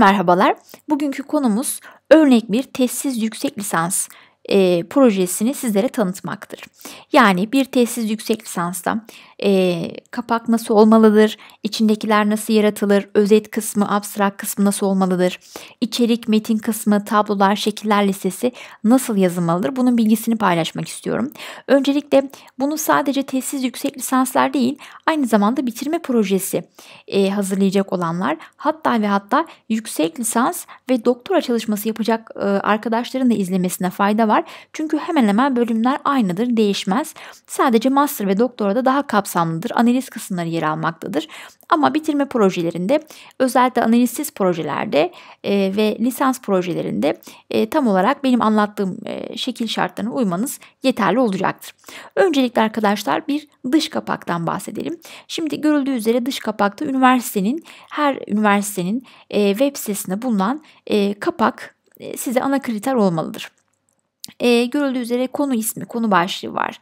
Merhabalar. Bugünkü konumuz örnek bir testsiz yüksek lisans e, projesini sizlere tanıtmaktır. Yani bir testsiz yüksek lisansta e, kapak nasıl olmalıdır, içindekiler nasıl yaratılır, özet kısmı, abstrak kısmı nasıl olmalıdır, içerik, metin kısmı, tablolar, şekiller listesi nasıl yazılmalıdır? Bunun bilgisini paylaşmak istiyorum. Öncelikle bunu sadece tesis yüksek lisanslar değil, aynı zamanda bitirme projesi e, hazırlayacak olanlar, hatta ve hatta yüksek lisans ve doktora çalışması yapacak e, arkadaşların da izlemesine fayda var. Çünkü hemen hemen bölümler aynıdır, değişmez. Sadece master ve doktora da daha kapsamlı kapsamlıdır. Analiz kısımları yer almaktadır. Ama bitirme projelerinde özellikle analizsiz projelerde e, ve lisans projelerinde e, tam olarak benim anlattığım e, şekil şartlarına uymanız yeterli olacaktır. Öncelikle arkadaşlar bir dış kapaktan bahsedelim. Şimdi görüldüğü üzere dış kapakta üniversitenin her üniversitenin e, web sitesinde bulunan e, kapak e, size ana kriter olmalıdır. E, görüldüğü üzere konu ismi, konu başlığı var.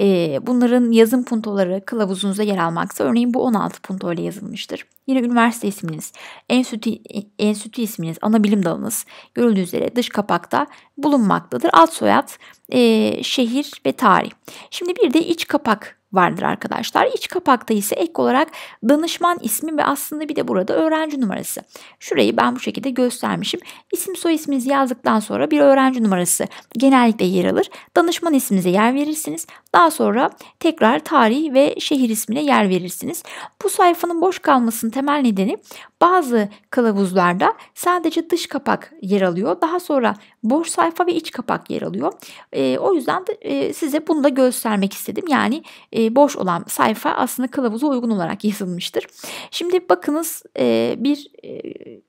E, bunların yazım puntoları kılavuzunuza yer almaksa örneğin bu 16 punto ile yazılmıştır. Yine üniversite isminiz, enstitü, enstitü isminiz, ana bilim dalınız görüldüğü üzere dış kapakta bulunmaktadır. Alt soyad, e, şehir ve tarih. Şimdi bir de iç kapak vardır arkadaşlar. İç kapakta ise ek olarak danışman ismi ve aslında bir de burada öğrenci numarası. Şurayı ben bu şekilde göstermişim. İsim soy isminizi yazdıktan sonra bir öğrenci numarası genellikle yer alır. Danışman isminize yer verirsiniz. Daha sonra tekrar tarih ve şehir ismine yer verirsiniz. Bu sayfanın boş kalmasının temel nedeni bazı kılavuzlarda sadece dış kapak yer alıyor. Daha sonra boş sayfa ve iç kapak yer alıyor. E, o yüzden de, e, size bunu da göstermek istedim. Yani e, e, boş olan sayfa aslında kılavuza uygun olarak yazılmıştır. Şimdi bakınız e, bir e,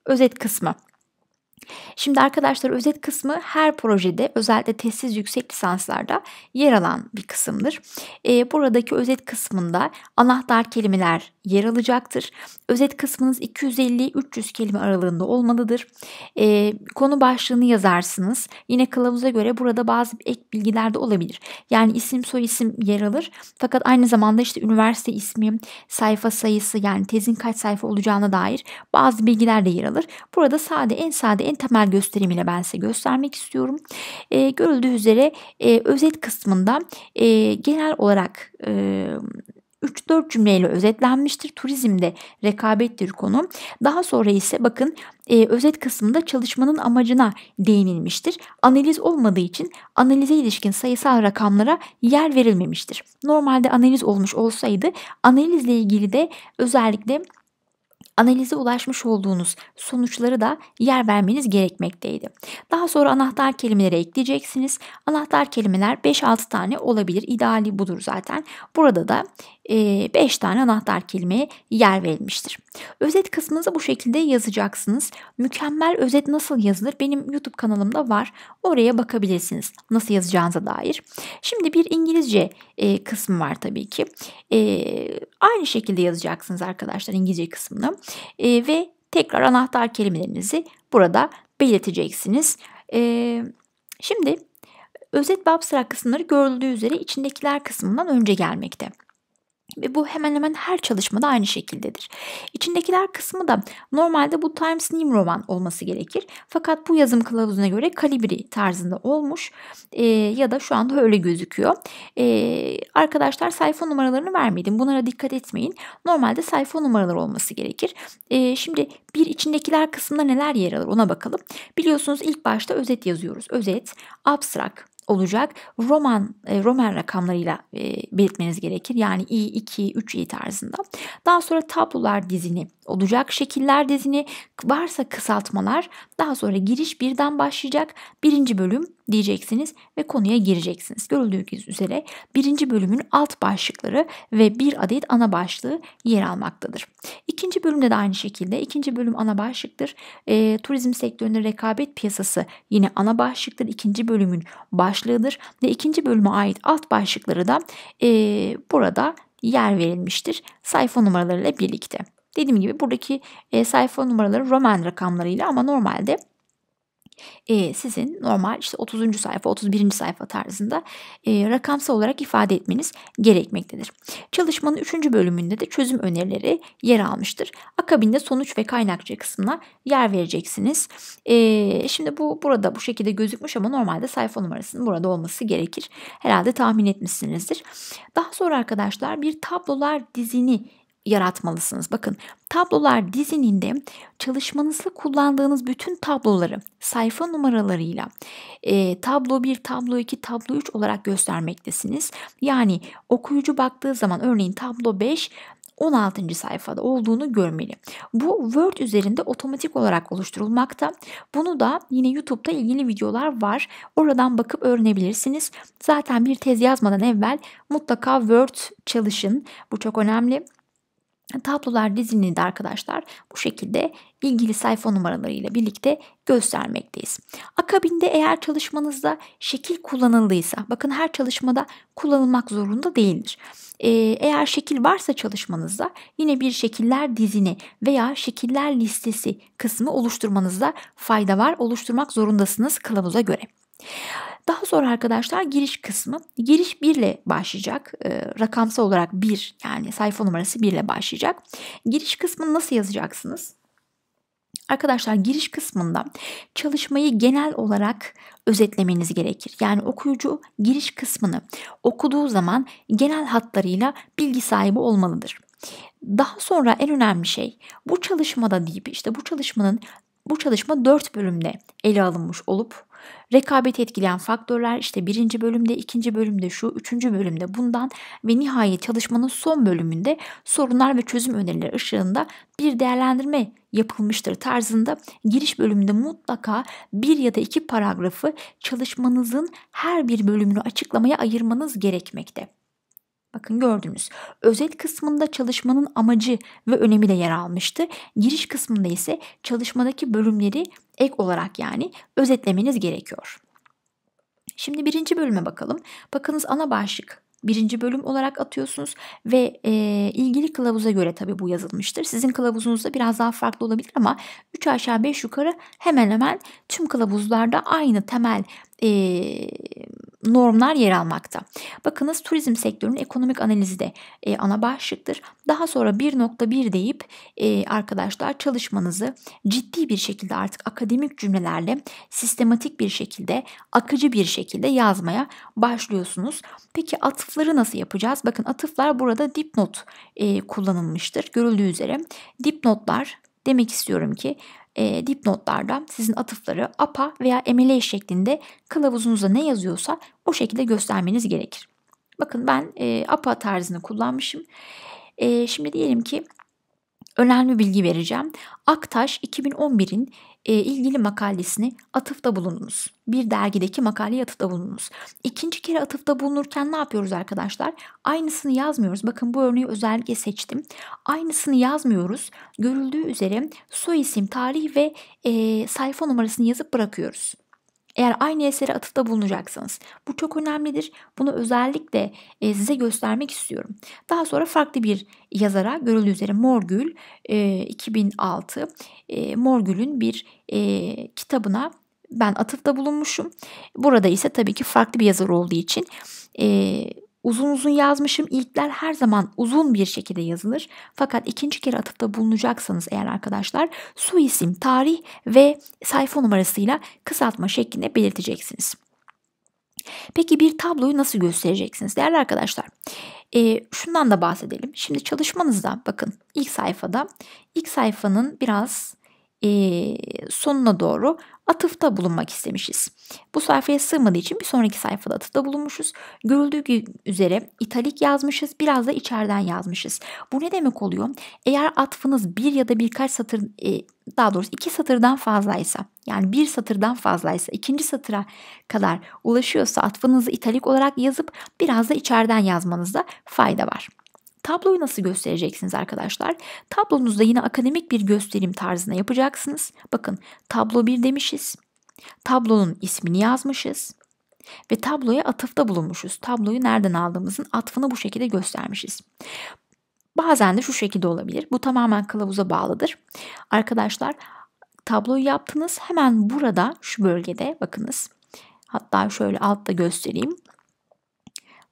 özet kısmı. Şimdi arkadaşlar özet kısmı her projede özellikle tezsiz yüksek lisanslarda yer alan bir kısımdır. E, buradaki özet kısmında anahtar kelimeler yer alacaktır. Özet kısmınız 250-300 kelime aralığında olmalıdır. E, konu başlığını yazarsınız. Yine kılavuza göre burada bazı ek bilgiler de olabilir. Yani isim soy isim yer alır. Fakat aynı zamanda işte üniversite ismi, sayfa sayısı yani tezin kaç sayfa olacağına dair bazı bilgiler de yer alır. Burada sade en sade en en temel gösterimiyle ben size göstermek istiyorum. E, görüldüğü üzere e, özet kısmında e, genel olarak e, 3-4 cümleyle özetlenmiştir. Turizmde rekabettir konu. Daha sonra ise bakın e, özet kısmında çalışmanın amacına değinilmiştir. Analiz olmadığı için analize ilişkin sayısal rakamlara yer verilmemiştir. Normalde analiz olmuş olsaydı analizle ilgili de özellikle analize ulaşmış olduğunuz sonuçları da yer vermeniz gerekmekteydi. Daha sonra anahtar kelimelere ekleyeceksiniz. Anahtar kelimeler 5-6 tane olabilir. İdeali budur zaten. Burada da 5 ee, tane anahtar kelimeye yer verilmiştir. Özet kısmınızı bu şekilde yazacaksınız. Mükemmel özet nasıl yazılır? Benim YouTube kanalımda var. Oraya bakabilirsiniz nasıl yazacağınıza dair. Şimdi bir İngilizce e, kısmı var tabii ki. E, aynı şekilde yazacaksınız arkadaşlar İngilizce kısmını. E, ve tekrar anahtar kelimelerinizi burada belirteceksiniz. E, şimdi özet ve abstrak kısımları görüldüğü üzere içindekiler kısmından önce gelmekte. Ve bu hemen hemen her çalışmada aynı şekildedir. İçindekiler kısmı da normalde bu Times New Roman olması gerekir. Fakat bu yazım kılavuzuna göre kalibri tarzında olmuş e, ya da şu anda öyle gözüküyor. E, arkadaşlar sayfa numaralarını vermedim. Bunlara dikkat etmeyin. Normalde sayfa numaraları olması gerekir. E, şimdi bir içindekiler kısmında neler yer alır ona bakalım. Biliyorsunuz ilk başta özet yazıyoruz. Özet, abstract, olacak. Roman e, Roman rakamlarıyla e, belirtmeniz gerekir. Yani i, 2, 3 i tarzında. Daha sonra tablolar dizini olacak şekiller dizini varsa kısaltmalar daha sonra giriş birden başlayacak birinci bölüm diyeceksiniz ve konuya gireceksiniz. Görüldüğü üzere birinci bölümün alt başlıkları ve bir adet ana başlığı yer almaktadır. İkinci bölümde de aynı şekilde ikinci bölüm ana başlıktır. E, turizm sektöründe rekabet piyasası yine ana başlıktır. İkinci bölümün başlığıdır ve ikinci bölüme ait alt başlıkları da e, burada yer verilmiştir sayfa numaralarıyla birlikte. Dediğim gibi buradaki e, sayfa numaraları Roman rakamlarıyla ama normalde e, sizin normal işte 30. sayfa 31. sayfa tarzında e, rakamsal olarak ifade etmeniz gerekmektedir. Çalışmanın 3. bölümünde de çözüm önerileri yer almıştır. Akabinde sonuç ve kaynakçı kısmına yer vereceksiniz. E, şimdi bu burada bu şekilde gözükmüş ama normalde sayfa numarasının burada olması gerekir. Herhalde tahmin etmişsinizdir. Daha sonra arkadaşlar bir tablolar dizini yaratmalısınız. Bakın tablolar dizininde çalışmanızda kullandığınız bütün tabloları sayfa numaralarıyla e, tablo 1, tablo 2, tablo 3 olarak göstermektesiniz. Yani okuyucu baktığı zaman örneğin tablo 5 16. sayfada olduğunu görmeli. Bu Word üzerinde otomatik olarak oluşturulmakta. Bunu da yine YouTube'da ilgili videolar var. Oradan bakıp öğrenebilirsiniz. Zaten bir tez yazmadan evvel mutlaka Word çalışın. Bu çok önemli. Tablolar dizilini de arkadaşlar bu şekilde ilgili sayfa numaralarıyla birlikte göstermekteyiz. Akabinde eğer çalışmanızda şekil kullanıldıysa, bakın her çalışmada kullanılmak zorunda değildir. Ee, eğer şekil varsa çalışmanızda yine bir şekiller dizini veya şekiller listesi kısmı oluşturmanızda fayda var. Oluşturmak zorundasınız kılavuza göre. Daha sonra arkadaşlar giriş kısmı. Giriş 1 ile başlayacak. E, rakamsal olarak 1 yani sayfa numarası 1 ile başlayacak. Giriş kısmını nasıl yazacaksınız? Arkadaşlar giriş kısmında çalışmayı genel olarak özetlemeniz gerekir. Yani okuyucu giriş kısmını okuduğu zaman genel hatlarıyla bilgi sahibi olmalıdır. Daha sonra en önemli şey bu çalışmada deyip işte bu çalışmanın bu çalışma 4 bölümde ele alınmış olup rekabet etkileyen faktörler işte birinci bölümde, ikinci bölümde şu, üçüncü bölümde bundan ve nihayet çalışmanın son bölümünde sorunlar ve çözüm önerileri ışığında bir değerlendirme yapılmıştır tarzında giriş bölümünde mutlaka bir ya da iki paragrafı çalışmanızın her bir bölümünü açıklamaya ayırmanız gerekmekte. Bakın gördünüz. Özet kısmında çalışmanın amacı ve önemi de yer almıştı. Giriş kısmında ise çalışmadaki bölümleri ek olarak yani özetlemeniz gerekiyor. Şimdi birinci bölüme bakalım. Bakınız ana başlık birinci bölüm olarak atıyorsunuz ve e, ilgili kılavuza göre tabii bu yazılmıştır. Sizin kılavuzunuzda biraz daha farklı olabilir ama 3 aşağı 5 yukarı hemen hemen tüm kılavuzlarda aynı temel e, normlar yer almakta. Bakınız turizm sektörünün ekonomik analizi de e, ana başlıktır. Daha sonra 1.1 deyip e, arkadaşlar çalışmanızı ciddi bir şekilde artık akademik cümlelerle sistematik bir şekilde akıcı bir şekilde yazmaya başlıyorsunuz. Peki atıfları nasıl yapacağız? Bakın atıflar burada dipnot e, kullanılmıştır. Görüldüğü üzere dipnotlar demek istiyorum ki e, dipnotlarda sizin atıfları APA veya MLA şeklinde kılavuzunuza ne yazıyorsa o şekilde göstermeniz gerekir. Bakın ben e, APA tarzını kullanmışım. E, şimdi diyelim ki önemli bilgi vereceğim. Aktaş 2011'in e, ilgili makalesini atıfta bulununuz. Bir dergideki makaleye atıfta bulununuz. İkinci kere atıfta bulunurken ne yapıyoruz arkadaşlar? Aynısını yazmıyoruz. Bakın bu örneği özellikle seçtim. Aynısını yazmıyoruz. Görüldüğü üzere soy isim, tarih ve e, sayfa numarasını yazıp bırakıyoruz. Eğer aynı esere atıfta bulunacaksanız. Bu çok önemlidir. Bunu özellikle e, size göstermek istiyorum. Daha sonra farklı bir yazara görüldüğü üzere Morgül e, 2006 e, Morgül'ün bir e, kitabına ben atıfta bulunmuşum. Burada ise tabii ki farklı bir yazar olduğu için e, Uzun uzun yazmışım. İlkler her zaman uzun bir şekilde yazılır. Fakat ikinci kere atıfta bulunacaksanız eğer arkadaşlar su isim tarih ve sayfa numarasıyla kısaltma şeklinde belirteceksiniz. Peki bir tabloyu nasıl göstereceksiniz? Değerli arkadaşlar e, şundan da bahsedelim. Şimdi çalışmanızda bakın ilk sayfada ilk sayfanın biraz e, sonuna doğru atıfta bulunmak istemişiz. Bu sayfaya sığmadığı için bir sonraki sayfada atıfta bulunmuşuz. Görüldüğü üzere italik yazmışız biraz da içeriden yazmışız. Bu ne demek oluyor? Eğer atfınız bir ya da birkaç satır e, daha doğrusu iki satırdan fazlaysa yani bir satırdan fazlaysa ikinci satıra kadar ulaşıyorsa atfınızı italik olarak yazıp biraz da içeriden yazmanızda fayda var. Tabloyu nasıl göstereceksiniz arkadaşlar? Tablonuzda yine akademik bir gösterim tarzına yapacaksınız. Bakın tablo 1 demişiz. Tablonun ismini yazmışız. Ve tabloya atıfta bulunmuşuz. Tabloyu nereden aldığımızın atfını bu şekilde göstermişiz. Bazen de şu şekilde olabilir. Bu tamamen kılavuza bağlıdır. Arkadaşlar tabloyu yaptınız. Hemen burada şu bölgede bakınız. Hatta şöyle altta göstereyim.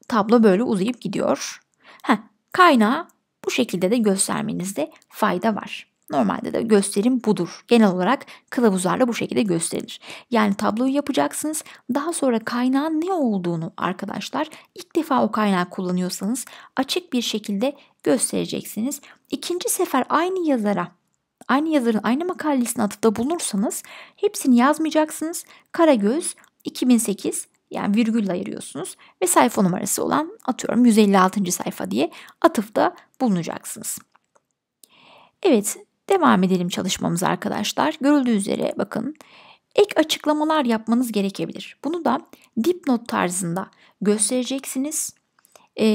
Tablo böyle uzayıp gidiyor. Heh, Kaynağı bu şekilde de göstermenizde fayda var. Normalde de gösterim budur. Genel olarak kılavuzlarla bu şekilde gösterilir. Yani tabloyu yapacaksınız. Daha sonra kaynağın ne olduğunu arkadaşlar ilk defa o kaynağı kullanıyorsanız açık bir şekilde göstereceksiniz. İkinci sefer aynı yazara aynı yazarın aynı makalesine atıfta bulunursanız hepsini yazmayacaksınız. Karagöz 2008 yani virgülle ayırıyorsunuz ve sayfa numarası olan atıyorum 156. sayfa diye atıfta bulunacaksınız. Evet devam edelim çalışmamız arkadaşlar. Görüldüğü üzere bakın ek açıklamalar yapmanız gerekebilir. Bunu da dipnot tarzında göstereceksiniz. Ee,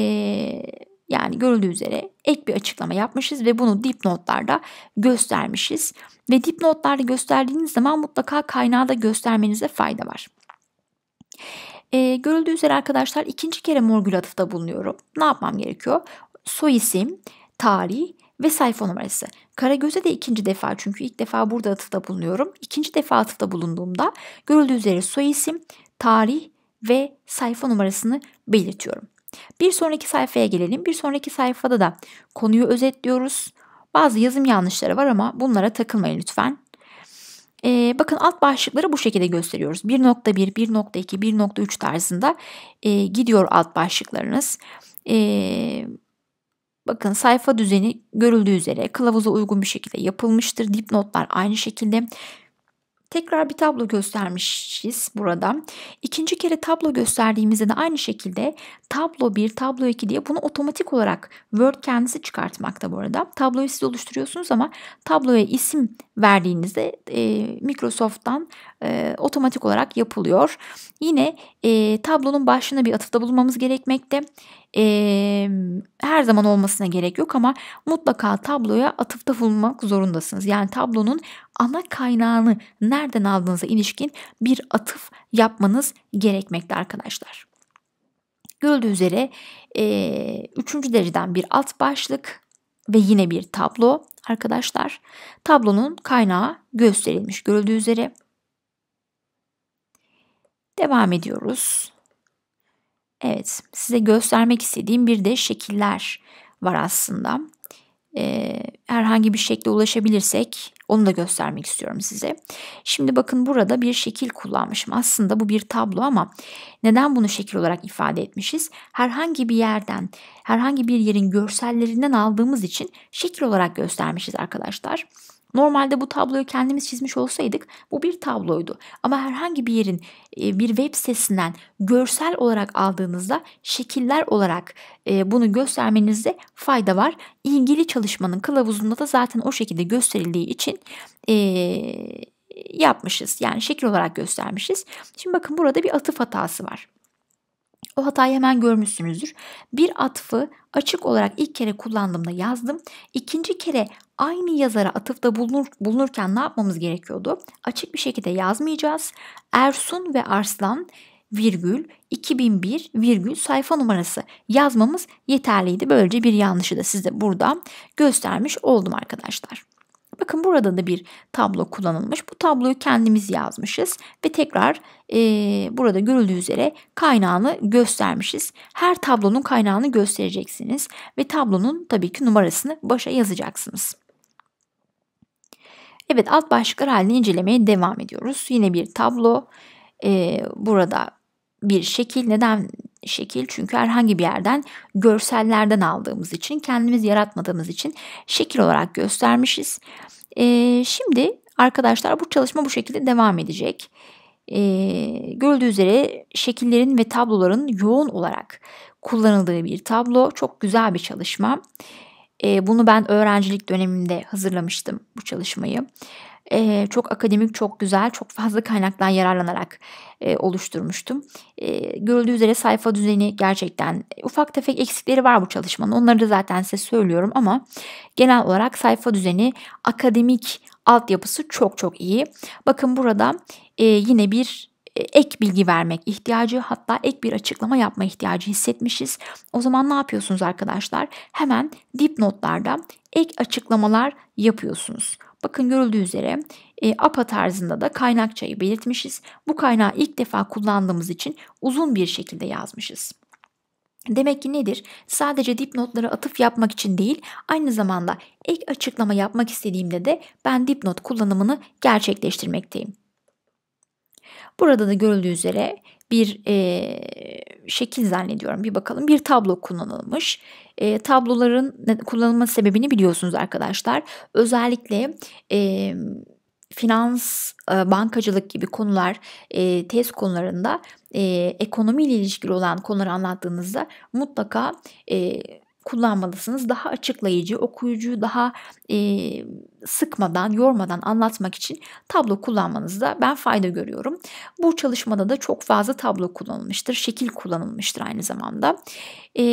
yani görüldüğü üzere ek bir açıklama yapmışız ve bunu dipnotlarda göstermişiz. Ve dipnotlarda gösterdiğiniz zaman mutlaka kaynağı da göstermenize fayda var. E, görüldüğü üzere arkadaşlar ikinci kere morgül atıfta bulunuyorum. Ne yapmam gerekiyor? Soy isim, tarih ve sayfa numarası. Karagöz'e de ikinci defa çünkü ilk defa burada atıfta bulunuyorum. İkinci defa atıfta bulunduğumda görüldüğü üzere soy isim, tarih ve sayfa numarasını belirtiyorum. Bir sonraki sayfaya gelelim. Bir sonraki sayfada da konuyu özetliyoruz. Bazı yazım yanlışları var ama bunlara takılmayın lütfen. E, bakın alt başlıkları bu şekilde gösteriyoruz. 1.1, 1.2, 1.3 tarzında e, gidiyor alt başlıklarınız. E, bakın sayfa düzeni görüldüğü üzere kılavuza uygun bir şekilde yapılmıştır. Dipnotlar aynı şekilde. Tekrar bir tablo göstermişiz burada. İkinci kere tablo gösterdiğimizde de aynı şekilde tablo 1, tablo 2 diye bunu otomatik olarak Word kendisi çıkartmakta bu arada. Tabloyu siz oluşturuyorsunuz ama tabloya isim verdiğinizde e, Microsoft'tan e, otomatik olarak yapılıyor. Yine e, tablonun başına bir atıfta bulunmamız gerekmekte e, her zaman olmasına gerek yok ama mutlaka tabloya atıfta bulunmak zorundasınız. Yani tablonun ana kaynağını nereden aldığınıza ilişkin bir atıf yapmanız gerekmekte arkadaşlar. Görüldüğü üzere e, üçüncü dereceden bir alt başlık ve yine bir tablo arkadaşlar. Tablonun kaynağı gösterilmiş Gördüğü üzere. Devam ediyoruz. Evet, size göstermek istediğim bir de şekiller var aslında. Ee, herhangi bir şekle ulaşabilirsek onu da göstermek istiyorum size. Şimdi bakın burada bir şekil kullanmışım. Aslında bu bir tablo ama neden bunu şekil olarak ifade etmişiz? Herhangi bir yerden, herhangi bir yerin görsellerinden aldığımız için şekil olarak göstermişiz arkadaşlar. Normalde bu tabloyu kendimiz çizmiş olsaydık bu bir tabloydu. Ama herhangi bir yerin e, bir web sitesinden görsel olarak aldığınızda şekiller olarak e, bunu göstermenizde fayda var. İlgili çalışmanın kılavuzunda da zaten o şekilde gösterildiği için e, yapmışız. Yani şekil olarak göstermişiz. Şimdi bakın burada bir atıf hatası var. O hatayı hemen görmüşsünüzdür. Bir atfı açık olarak ilk kere kullandığımda yazdım. İkinci kere aynı yazara atıfta bulunur, bulunurken ne yapmamız gerekiyordu? Açık bir şekilde yazmayacağız. Ersun ve Arslan virgül 2001 virgül sayfa numarası yazmamız yeterliydi. Böylece bir yanlışı da size burada göstermiş oldum arkadaşlar. Bakın burada da bir tablo kullanılmış. Bu tabloyu kendimiz yazmışız ve tekrar e, burada görüldüğü üzere kaynağını göstermişiz. Her tablonun kaynağını göstereceksiniz ve tablonun tabii ki numarasını başa yazacaksınız. Evet alt başlıklar halinde incelemeye devam ediyoruz. Yine bir tablo. Ee, burada bir şekil. Neden şekil? Çünkü herhangi bir yerden görsellerden aldığımız için, kendimiz yaratmadığımız için şekil olarak göstermişiz. Ee, şimdi arkadaşlar bu çalışma bu şekilde devam edecek. Ee, görüldüğü üzere şekillerin ve tabloların yoğun olarak kullanıldığı bir tablo. Çok güzel bir çalışma. E, bunu ben öğrencilik dönemimde hazırlamıştım bu çalışmayı. E, çok akademik, çok güzel, çok fazla kaynaktan yararlanarak e, oluşturmuştum. E, görüldüğü üzere sayfa düzeni gerçekten e, ufak tefek eksikleri var bu çalışmanın. Onları da zaten size söylüyorum ama genel olarak sayfa düzeni akademik altyapısı çok çok iyi. Bakın burada e, yine bir e, ek bilgi vermek ihtiyacı hatta ek bir açıklama yapma ihtiyacı hissetmişiz. O zaman ne yapıyorsunuz arkadaşlar? Hemen dipnotlarda ek açıklamalar yapıyorsunuz. Bakın görüldüğü üzere e, APA tarzında da kaynakçayı belirtmişiz. Bu kaynağı ilk defa kullandığımız için uzun bir şekilde yazmışız. Demek ki nedir? Sadece dipnotlara atıf yapmak için değil, aynı zamanda ek açıklama yapmak istediğimde de ben dipnot kullanımını gerçekleştirmekteyim. Burada da görüldüğü üzere bir e, şekil zannediyorum. Bir bakalım bir tablo kullanılmış. E, tabloların kullanılma sebebini biliyorsunuz arkadaşlar. Özellikle e, finans, e, bankacılık gibi konular, e, tez konularında e, ekonomiyle ilişkili olan konuları anlattığınızda mutlaka... E, kullanmalısınız. Daha açıklayıcı, okuyucu, daha e, sıkmadan, yormadan anlatmak için tablo kullanmanızda ben fayda görüyorum. Bu çalışmada da çok fazla tablo kullanılmıştır. Şekil kullanılmıştır aynı zamanda. E,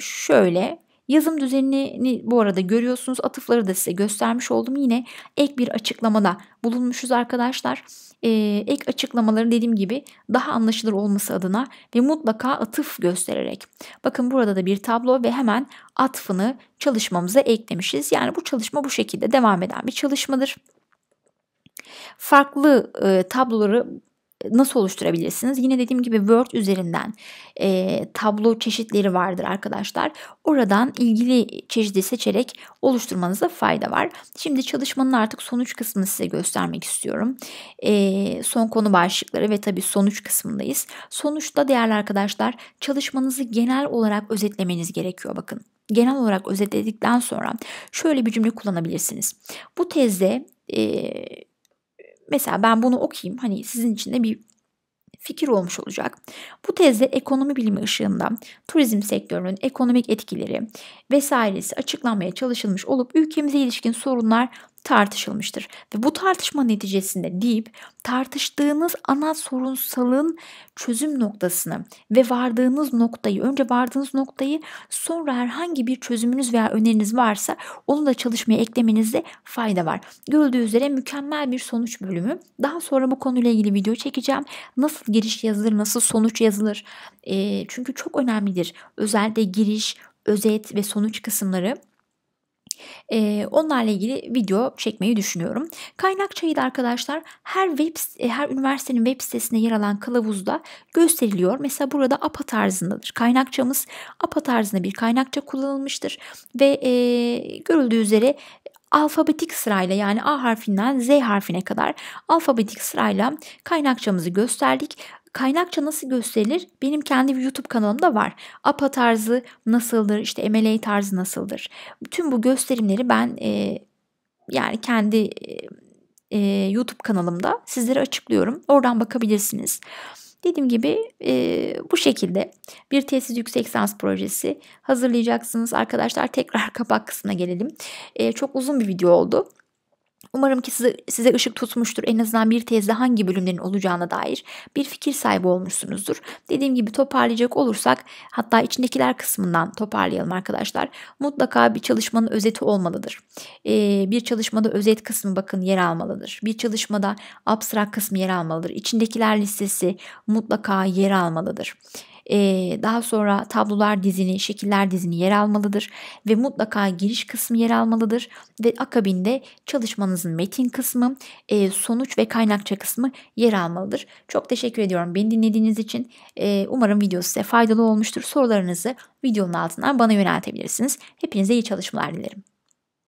şöyle Yazım düzenini bu arada görüyorsunuz. Atıfları da size göstermiş oldum. Yine ek bir açıklamada bulunmuşuz arkadaşlar. Ee, ek açıklamaları dediğim gibi daha anlaşılır olması adına ve mutlaka atıf göstererek. Bakın burada da bir tablo ve hemen atfını çalışmamıza eklemişiz. Yani bu çalışma bu şekilde devam eden bir çalışmadır farklı e, tabloları nasıl oluşturabilirsiniz? Yine dediğim gibi Word üzerinden e, tablo çeşitleri vardır arkadaşlar. Oradan ilgili çeşidi seçerek oluşturmanıza fayda var. Şimdi çalışmanın artık sonuç kısmını size göstermek istiyorum. E, son konu başlıkları ve tabii sonuç kısmındayız. Sonuçta değerli arkadaşlar çalışmanızı genel olarak özetlemeniz gerekiyor bakın. Genel olarak özetledikten sonra şöyle bir cümle kullanabilirsiniz. Bu tezde e, mesela ben bunu okuyayım hani sizin için de bir fikir olmuş olacak. Bu tezde ekonomi bilimi ışığında turizm sektörünün ekonomik etkileri vesairesi açıklanmaya çalışılmış olup ülkemize ilişkin sorunlar tartışılmıştır. Ve bu tartışma neticesinde deyip tartıştığınız ana sorunsalın çözüm noktasını ve vardığınız noktayı, önce vardığınız noktayı sonra herhangi bir çözümünüz veya öneriniz varsa onu da çalışmaya eklemenizde fayda var. Görüldüğü üzere mükemmel bir sonuç bölümü. Daha sonra bu konuyla ilgili video çekeceğim. Nasıl giriş yazılır, nasıl sonuç yazılır? E, çünkü çok önemlidir. Özellikle giriş, özet ve sonuç kısımları e, onlarla ilgili video çekmeyi düşünüyorum. Kaynak çayı da arkadaşlar her web e, her üniversitenin web sitesinde yer alan kılavuzda gösteriliyor. Mesela burada APA tarzındadır. Kaynakçamız APA tarzında bir kaynakça kullanılmıştır ve e, görüldüğü üzere alfabetik sırayla yani A harfinden Z harfine kadar alfabetik sırayla kaynakçamızı gösterdik. Kaynakça nasıl gösterilir? Benim kendi YouTube kanalımda var. APA tarzı nasıldır? İşte MLA tarzı nasıldır? Tüm bu gösterimleri ben e, yani kendi e, YouTube kanalımda sizlere açıklıyorum. Oradan bakabilirsiniz. Dediğim gibi e, bu şekilde bir tesis yüksek lisans projesi hazırlayacaksınız. Arkadaşlar tekrar kapak kısmına gelelim. E, çok uzun bir video oldu. Umarım ki size, size ışık tutmuştur. En azından bir tezde hangi bölümlerin olacağına dair bir fikir sahibi olmuşsunuzdur. Dediğim gibi toparlayacak olursak hatta içindekiler kısmından toparlayalım arkadaşlar. Mutlaka bir çalışmanın özeti olmalıdır. Ee, bir çalışmada özet kısmı bakın yer almalıdır. Bir çalışmada abstrak kısmı yer almalıdır. İçindekiler listesi mutlaka yer almalıdır daha sonra tablolar dizini, şekiller dizini yer almalıdır ve mutlaka giriş kısmı yer almalıdır ve akabinde çalışmanızın metin kısmı, sonuç ve kaynakça kısmı yer almalıdır. Çok teşekkür ediyorum beni dinlediğiniz için. Umarım video size faydalı olmuştur. Sorularınızı videonun altından bana yöneltebilirsiniz. Hepinize iyi çalışmalar dilerim.